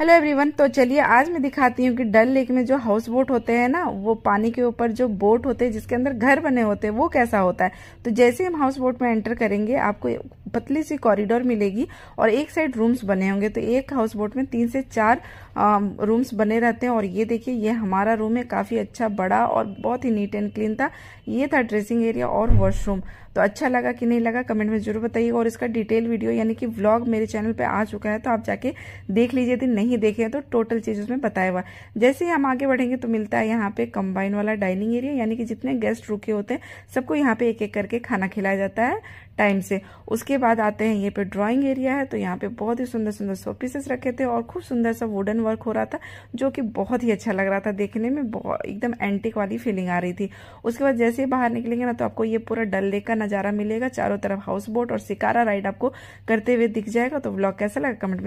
hello everyone तो चलिए आज मैं दिखाती हूँ कि डल लेक में जो हाउस बोट होते हैं ना वो पानी के ऊपर जो बोट होते हैं जिसके अंदर घर बने होते हैं वो कैसा होता है तो जैसे हम हाउस बोट में एंटर करेंगे आपको पतली सी कॉरिडोर मिलेगी और एक साइड रूम्स बने होंगे तो एक हाउस बोट में तीन से चार रूम्स बने रहते हैं और ये देखिए ये हमारा रूम है काफ़ी अच्छा बड़ा और बहुत ही नीट एंड क्लीन था ये था ड्रेसिंग एरिया और वॉशरूम तो अच्छा लगा कि नहीं लगा कमेंट में जरूर बताइए और इसका डिटेल वीडियो यानी कि व्लॉग मेरे चैनल पे आ चुका है तो आप जाके देख लीजिए यदि नहीं देखे तो टोटल चीज उसमें बताया हुआ जैसे ही हम आगे बढ़ेंगे तो मिलता है यहाँ पे कंबाइन वाला डाइनिंग एरिया यानी कि जितने गेस्ट रुके होते हैं सबको यहाँ पे एक एक करके खाना खिलाया जाता है टाइम से उसके बाद आते हैं ये पे ड्राइंग एरिया है तो यहाँ पे बहुत ही सुंदर सुंदर सो पीसेस रखे थे और खूब सुंदर सा वुडन वर्क हो रहा था जो कि बहुत ही अच्छा लग रहा था देखने में एकदम एंटिक वाली फीलिंग आ रही थी उसके बाद जैसे ही बाहर निकलेंगे ना तो आपको ये पूरा डल लेक का नज़ारा मिलेगा चारों तरफ हाउस बोट और शिकारा राइड आपको करते हुए दिख जाएगा तो ब्लॉग कैसा लगा कमेंट